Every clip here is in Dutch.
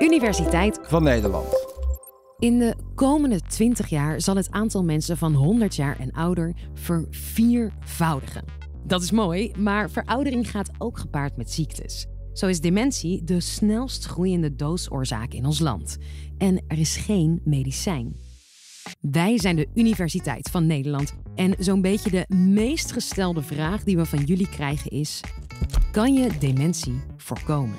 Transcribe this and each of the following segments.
Universiteit van Nederland. In de komende 20 jaar zal het aantal mensen van 100 jaar en ouder verviervoudigen. Dat is mooi, maar veroudering gaat ook gepaard met ziektes. Zo is dementie de snelst groeiende doodsoorzaak in ons land. En er is geen medicijn. Wij zijn de Universiteit van Nederland. En zo'n beetje de meest gestelde vraag die we van jullie krijgen is: kan je dementie voorkomen?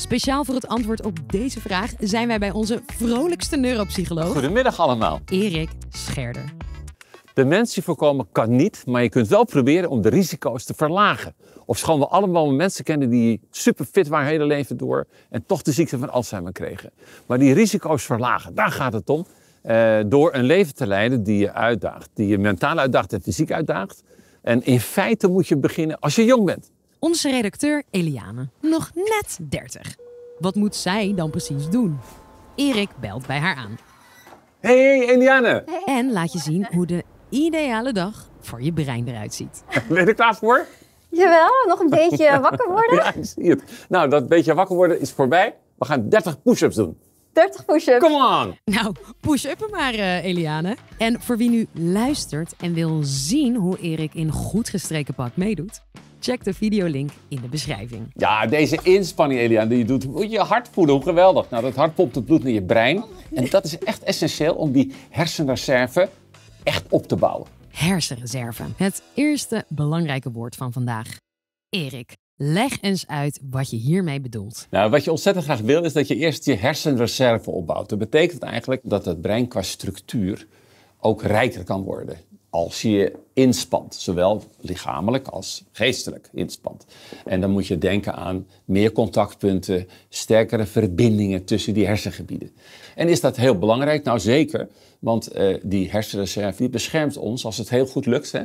Speciaal voor het antwoord op deze vraag zijn wij bij onze vrolijkste neuropsycholoog. Goedemiddag allemaal. Erik Scherder. Dementie voorkomen kan niet, maar je kunt wel proberen om de risico's te verlagen. Of schoon we allemaal mensen kennen die superfit waren hele leven door en toch de ziekte van Alzheimer kregen. Maar die risico's verlagen, daar gaat het om. Eh, door een leven te leiden die je uitdaagt, die je mentaal uitdaagt en fysiek uitdaagt. En in feite moet je beginnen als je jong bent. Onze redacteur Eliane, nog net 30. Wat moet zij dan precies doen? Erik belt bij haar aan. Hey, Eliane! En laat je zien hoe de ideale dag voor je brein eruit ziet. Ben je er klaar voor? Jawel, nog een beetje wakker worden. ja, ik zie het. Nou, dat beetje wakker worden is voorbij. We gaan 30 push-ups doen. 30 push-ups. Come on! Nou, push-up maar, eh, Eliane. En voor wie nu luistert en wil zien hoe Erik in goed gestreken pak meedoet, Check de videolink in de beschrijving. Ja, deze inspanning, Elian, die je doet, moet je hart voelen. Hoe geweldig. Nou, dat hart pompt het bloed naar je brein. En dat is echt essentieel om die hersenreserve echt op te bouwen. Hersenreserve. Het eerste belangrijke woord van vandaag. Erik, leg eens uit wat je hiermee bedoelt. Nou, wat je ontzettend graag wil, is dat je eerst je hersenreserve opbouwt. Dat betekent eigenlijk dat het brein qua structuur ook rijker kan worden als je je inspant, zowel lichamelijk als geestelijk inspant. En dan moet je denken aan meer contactpunten, sterkere verbindingen tussen die hersengebieden. En is dat heel belangrijk? Nou zeker, want eh, die hersenreserve beschermt ons, als het heel goed lukt, hè,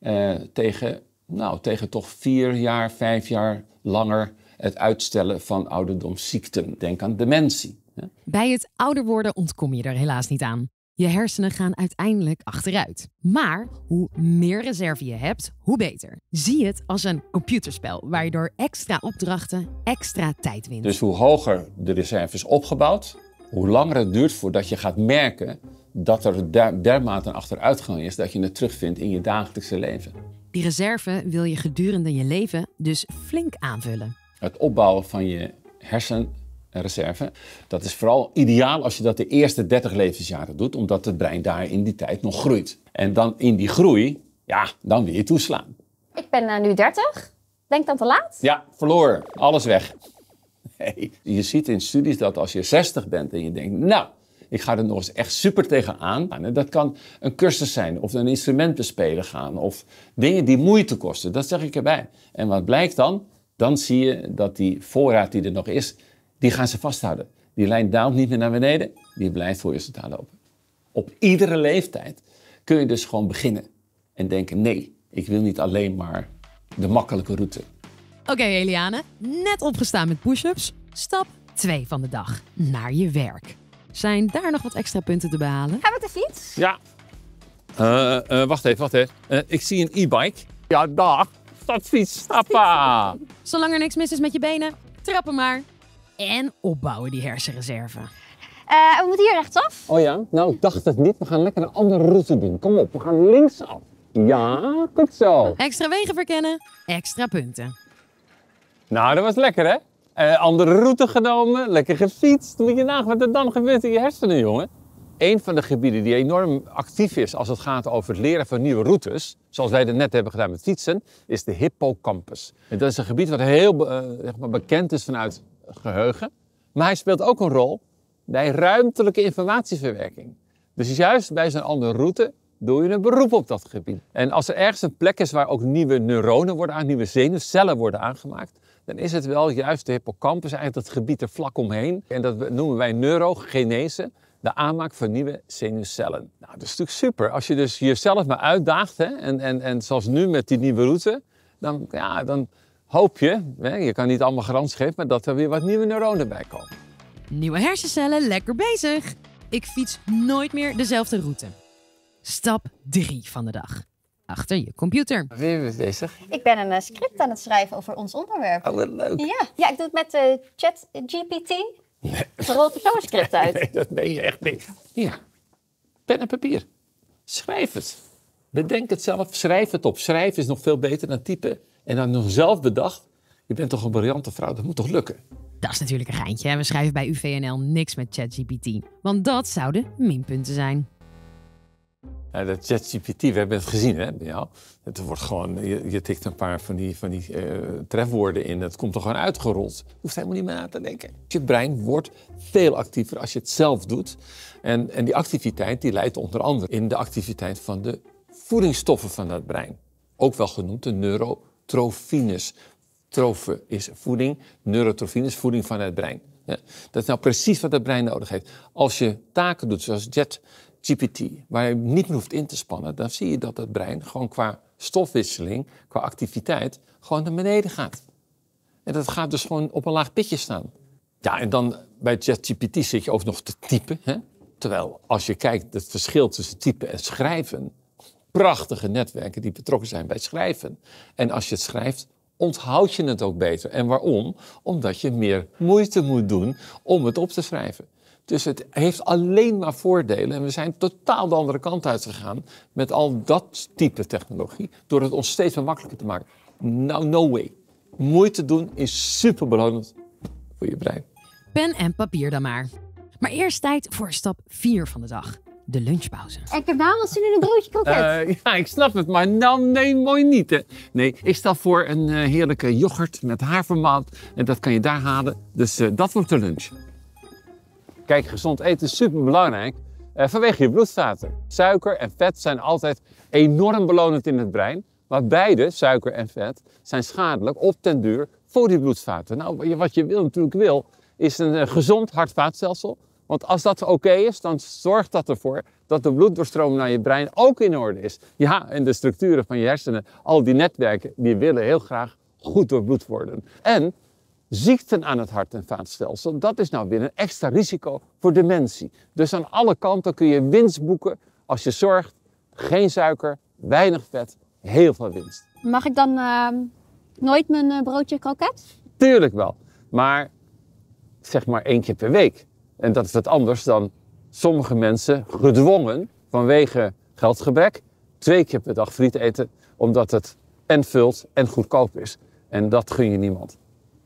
eh, tegen, nou, tegen toch vier jaar, vijf jaar langer het uitstellen van ouderdomsziekten. Denk aan dementie. Hè. Bij het ouder worden ontkom je er helaas niet aan. Je hersenen gaan uiteindelijk achteruit. Maar hoe meer reserve je hebt, hoe beter. Zie het als een computerspel waar je door extra opdrachten extra tijd wint. Dus hoe hoger de reserve is opgebouwd, hoe langer het duurt voordat je gaat merken dat er dermate een achteruitgang is dat je het terugvindt in je dagelijkse leven. Die reserve wil je gedurende je leven dus flink aanvullen. Het opbouwen van je hersen reserve. Dat is vooral ideaal als je dat de eerste 30 levensjaren doet, omdat het brein daar in die tijd nog groeit. En dan in die groei, ja, dan weer toeslaan. Ik ben eh, nu 30. Denk dan te laat? Ja, verloren. Alles weg. Nee. Je ziet in studies dat als je 60 bent en je denkt, nou, ik ga er nog eens echt super tegenaan. Nou, dat kan een cursus zijn of een instrument bespelen gaan of dingen die moeite kosten. Dat zeg ik erbij. En wat blijkt dan? Dan zie je dat die voorraad die er nog is, die gaan ze vasthouden. Die lijn daalt niet meer naar beneden, die blijft voor horizontaal lopen. Op iedere leeftijd kun je dus gewoon beginnen en denken: nee, ik wil niet alleen maar de makkelijke route. Oké, Eliane, net opgestaan met push-ups. Stap 2 van de dag naar je werk. Zijn daar nog wat extra punten te behalen? Gaan we de fiets? Ja. Eh, eh, wacht even, wacht even. Eh, ik zie een e-bike. Ja, dag. stadfiets, Stappen! Zolang er niks mis is met je benen, trappen maar en opbouwen die hersenreserve. Eh, we moeten hier rechtsaf. Oh ja? Nou, ik dacht het niet. We gaan lekker een andere route doen. Kom op, we gaan linksaf. Ja, goed zo. Extra wegen verkennen, extra punten. Nou, dat was lekker, hè? Eh, andere route genomen, lekker gefietst. Moet je nagaan wat er dan gebeurt in je hersenen, jongen. Een van de gebieden die enorm actief is als het gaat over het leren van nieuwe routes, zoals wij dat net hebben gedaan met fietsen, is de hippocampus. dat is een gebied wat heel uh, bekend is vanuit geheugen. Maar hij speelt ook een rol bij ruimtelijke informatieverwerking. Dus juist bij zo'n andere route doe je een beroep op dat gebied. En als er ergens een plek is waar ook nieuwe neuronen worden aan, nieuwe zenuwcellen worden aangemaakt, dan is het wel juist de hippocampus, eigenlijk dat gebied er vlak omheen. En dat noemen wij neurogenese, de aanmaak van nieuwe zenuwcellen. Nou, dat is natuurlijk super. Als je dus jezelf maar uitdaagt, hè, en, en, en zoals nu met die nieuwe route, dan, ja, dan, hoop je, je kan niet allemaal garantie geven, maar dat er weer wat nieuwe neuronen bij komen. Nieuwe hersencellen, lekker bezig. Ik fiets nooit meer dezelfde route. Stap 3 van de dag. Achter je computer. Wie ben bezig? Ik ben een eh, script aan het schrijven over ons onderwerp. Oh, wat leuk. Ja, ja ik doe het met uh, ChatGPT. Nee. rolt er zo'n script uit. Nee, dat ben je echt niet. Ja, pen en papier. Schrijf het. Bedenk het zelf. Schrijf het op. Schrijven is nog veel beter dan typen. En dan nog zelf bedacht, je bent toch een briljante vrouw, dat moet toch lukken? Dat is natuurlijk een geintje. Hè? We schrijven bij UVNL niks met ChatGPT. Want dat zouden minpunten zijn. Ja, dat ChatGPT, we hebben het gezien hè, bij jou. Het wordt gewoon, je, tikt een paar van die, van die eh, trefwoorden in. Het komt er gewoon uitgerold. Je hoeft helemaal niet meer na te denken. Je brein wordt veel actiever als je het zelf doet. En, en die activiteit die leidt onder andere in de activiteit van de voedingsstoffen van dat brein. Ook wel genoemd de neuro neurotrofines. Trofe is voeding, neurotrofines, voeding van het brein. Ja, dat is nou precies wat het brein nodig heeft. Als je taken doet, zoals JetGPT, waar je niet meer hoeft in te spannen, dan zie je dat het brein gewoon qua stofwisseling, qua activiteit, gewoon naar beneden gaat. En dat gaat dus gewoon op een laag pitje staan. Ja, en dan bij ChatGPT zit je ook nog te typen. Hè? Terwijl als je kijkt het verschil tussen typen en schrijven, prachtige netwerken die betrokken zijn bij schrijven. En als je het schrijft, onthoud je het ook beter. En waarom? Omdat je meer moeite moet doen om het op te schrijven. Dus het heeft alleen maar voordelen. En we zijn totaal de andere kant uitgegaan met al dat type technologie. Door het ons steeds meer makkelijker te maken. Nou, no way. Moeite doen is super voor je brein. Pen en papier dan maar. Maar eerst tijd voor stap 4 van de dag de lunchpauze. Ik heb daar wel zin in een broodje kroket. Eh, ja, ik snap het, maar Nam nou, nee, mooi niet. Hè. Nee, ik stel voor een eh, heerlijke yoghurt met havermout, En dat kan je daar halen. Dus eh, dat wordt de lunch. Kijk, gezond eten is superbelangrijk vanwege je bloedvaten. Suiker en vet zijn altijd enorm belonend in het brein. Maar beide, suiker en vet, zijn schadelijk op ten duur voor die bloedvaten. Nou, wat je wil, natuurlijk wil, is een gezond hartvaatstelsel want als dat oké is, dan zorgt dat ervoor dat de bloeddoorstroming naar je brein ook in orde is. Ja, en de structuren van je hersenen, al die netwerken, die willen heel graag goed doorbloed worden. En ziekten aan het hart- en vaatstelsel, dat is nou weer een extra risico voor dementie. Dus aan alle kanten kun je winst boeken als je zorgt, geen suiker, weinig vet, heel veel winst. Mag ik dan ehm, nooit mijn eh, broodje kroket? Tuurlijk wel, maar zeg maar één keer per week. En dat is wat anders dan sommige mensen gedwongen vanwege geldgebrek twee keer per dag friet eten, omdat het en vult en goedkoop is. En dat gun je niemand.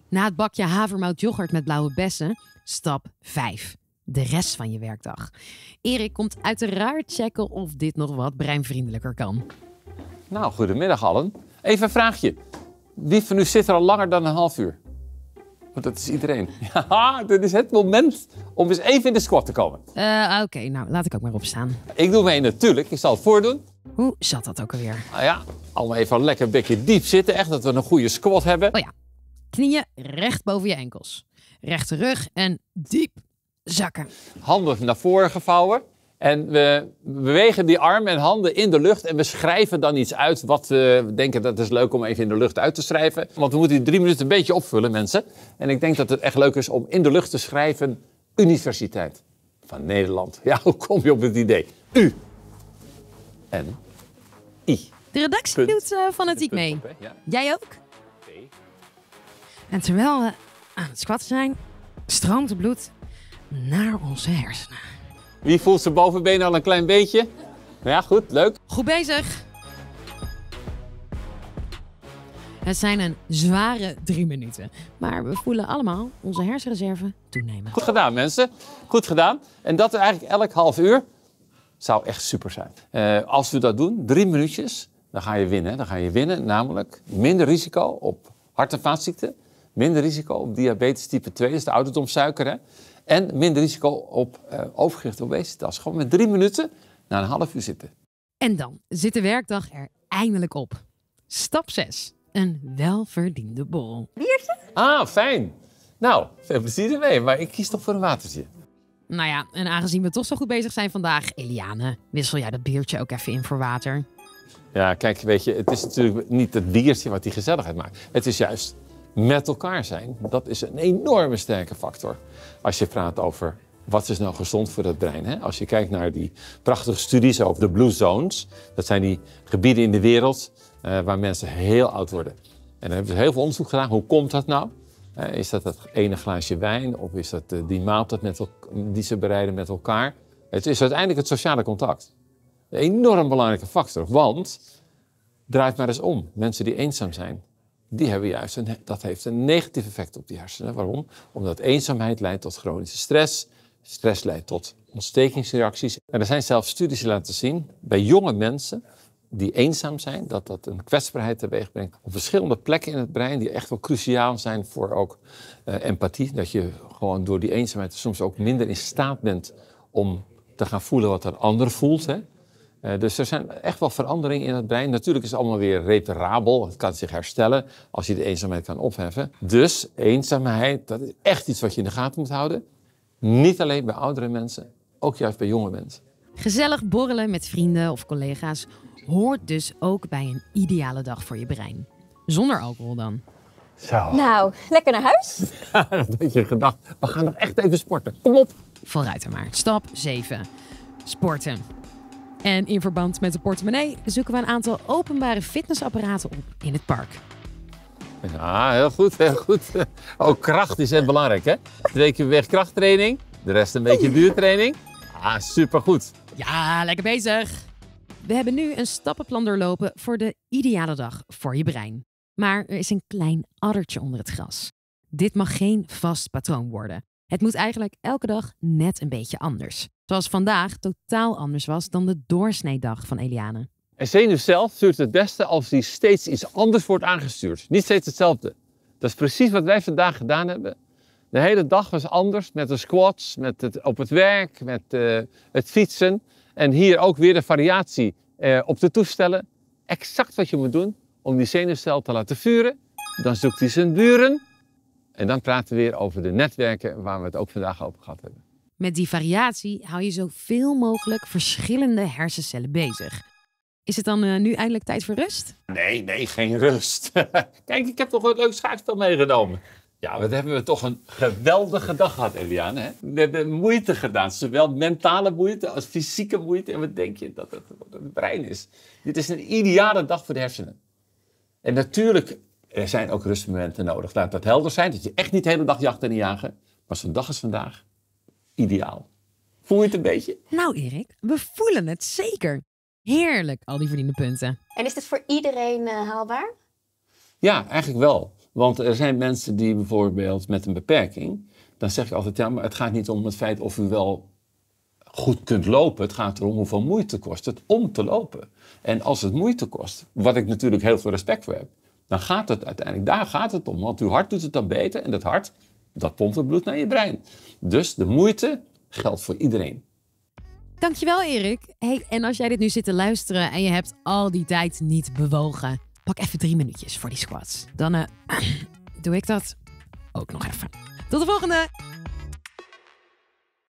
Na het bakje havermout yoghurt met blauwe bessen, stap 5. De rest van je werkdag. Erik komt uiteraard checken of dit nog wat breinvriendelijker kan. Nou, goedemiddag allen. Even een vraagje. Wie van u zit er al langer dan een half uur? Want dat is iedereen. Ja, dit is het moment om eens even in de squat te komen. Eh, ah, oké, nou laat ik ook maar opstaan. Ik doe mee natuurlijk, ik zal het voordoen. Hoe zat dat ook alweer? Nou ja, allemaal even lekker een beetje diep zitten. Echt dat we een goede squat hebben. Oh ja, knieën recht boven je enkels. Rechte rug en diep zakken. Handen naar voren gevouwen. En we bewegen die armen en handen in de lucht en we schrijven dan iets uit wat we denken dat is leuk om even in de lucht uit te schrijven. Want we moeten die drie minuten een beetje opvullen, mensen. En ik denk dat het echt leuk is om in de lucht te schrijven Universiteit van Nederland. Ja, hoe kom je op het idee? U en I. De redactie doet uh, fanatiek mee. Jij ook? Nee. En terwijl we aan het squatten zijn, stroomt het bloed naar onze hersenen. Wie voelt zijn bovenbeen al een klein beetje? Ja, goed, leuk. Goed bezig. Het zijn een zware drie minuten. Maar we voelen allemaal onze hersenreserve toenemen. Goed gedaan, mensen. Goed gedaan. En dat eigenlijk elk half uur zou echt super zijn. Eh, als we dat doen, drie minuutjes, dan ga je winnen. Dan ga je winnen, namelijk minder risico op hart- en vaatziekten. Minder risico op diabetes type 2, dus de ouderdomssuiker. Hè? En minder risico op uh, overgewicht dat obesitas. Gewoon met drie minuten na een half uur zitten. En dan zit de werkdag er eindelijk op. Stap 6. Een welverdiende bol. Biertje? Ah, fijn. Nou, veel plezier ermee. Maar ik kies toch voor een watertje. Nou ja, en aangezien we toch zo goed bezig zijn vandaag, Eliane, wissel jij dat biertje ook even in voor water? Ja, kijk, weet je, het is natuurlijk niet het biertje wat die gezelligheid maakt. Het is juist met elkaar zijn, dat is een enorme sterke factor. Als je praat over wat is nou gezond voor het brein. Hè? Als je kijkt naar die prachtige studies over de blue zones. Dat zijn die gebieden in de wereld eh, waar mensen heel oud worden. En daar hebben ze heel veel onderzoek gedaan. Hoe komt dat nou? Eh, is dat dat ene glaasje wijn of is dat eh, die maaltijd met die ze bereiden met elkaar? Het is uiteindelijk het sociale contact. Een enorm belangrijke factor, want draait maar eens om. Mensen die eenzaam zijn, die hebben juist een, dat heeft een negatief effect op die hersenen. Waarom? Omdat eenzaamheid leidt tot chronische stress. Stress leidt tot ontstekingsreacties. En er zijn zelfs studies die laten zien bij jonge mensen die eenzaam zijn, dat dat een kwetsbaarheid teweeg brengt. Op verschillende plekken in het brein die echt wel cruciaal zijn voor ook eh, empathie. Dat je gewoon door die eenzaamheid soms ook minder in staat bent om te gaan voelen wat een ander voelt. Hè? Eh, dus er zijn echt wel veranderingen in het brein. Natuurlijk is het allemaal weer reparabel. Het kan zich herstellen als je de eenzaamheid kan opheffen. Dus eenzaamheid, dat is echt iets wat je in de gaten moet houden. Niet alleen bij oudere mensen, ook juist bij jonge mensen. Gezellig borrelen met vrienden of collega's hoort dus ook bij een ideale dag voor je brein. Zonder alcohol dan. Zo. Nou, lekker naar huis. dat je gedacht. We gaan nog echt even sporten. Kom op. Vooruit dan maar. Stap 7. Sporten. En in verband met de portemonnee zoeken we een aantal openbare fitnessapparaten op in het park. Ja, heel goed, heel goed. Ook oh, kracht is echt belangrijk, hè? Twee keer krachttraining, de rest een beetje duurtraining. Ah, supergoed. Ja, lekker bezig. We hebben nu een stappenplan doorlopen voor de ideale dag voor je brein. Maar er is een klein addertje onder het gras. Dit mag geen vast patroon worden. Het moet eigenlijk elke dag net een beetje anders. Zoals vandaag totaal anders was dan de doorsneedag van Eliane. Een zenuwcel stuurt het beste als die steeds iets anders wordt aangestuurd. Niet steeds hetzelfde. Dat is precies wat wij vandaag gedaan hebben. De hele dag was anders met de squats, met het, op het werk, met eh, het fietsen. En hier ook weer de variatie eh, op de toestellen. Exact wat je moet doen om die zenuwcel te laten vuren. Dan zoekt hij zijn buren. En dan praten we weer over de netwerken waar we het ook vandaag over gehad hebben. Met die variatie hou je zoveel mogelijk verschillende hersencellen bezig. Is het dan eh, nu eindelijk tijd voor rust? Nee, nee, geen rust. Kijk, ik heb toch een leuk schaakspel meegenomen. Ja, wat hebben we toch een geweldige dag gehad, Eliane. Hè? We hebben moeite gedaan, zowel mentale moeite als fysieke moeite. En wat denk je dat het, voor het brein is? Dit is een ideale dag voor de hersenen. En natuurlijk, er zijn ook rustmomenten nodig. Laat dat helder zijn, dat je echt niet de hele dag jacht en jagen. Maar zo'n dag is vandaag, ideaal. Voel je het een beetje? Nou, Erik, we voelen het zeker. Heerlijk, al die verdiende punten. En is dit voor iedereen eh, haalbaar? Ja, eigenlijk wel. Want er zijn mensen die bijvoorbeeld met een beperking, dan zeg ik altijd, ja, maar het gaat niet om het feit of u wel goed kunt lopen. Het gaat erom hoeveel moeite kost het om te lopen. En als het moeite kost, wat ik natuurlijk heel veel respect voor heb, dan gaat het uiteindelijk, daar gaat het om. Want uw hart doet het dan beter en dat hart dat pompt het bloed naar je brein. Dus de moeite geldt voor iedereen. Dankjewel, Erik. Hey, en als jij dit nu zit te luisteren en je hebt al die tijd niet bewogen, pak even drie minuutjes voor die squats. Dan eh, doe ik dat ook nog even. Tot de volgende!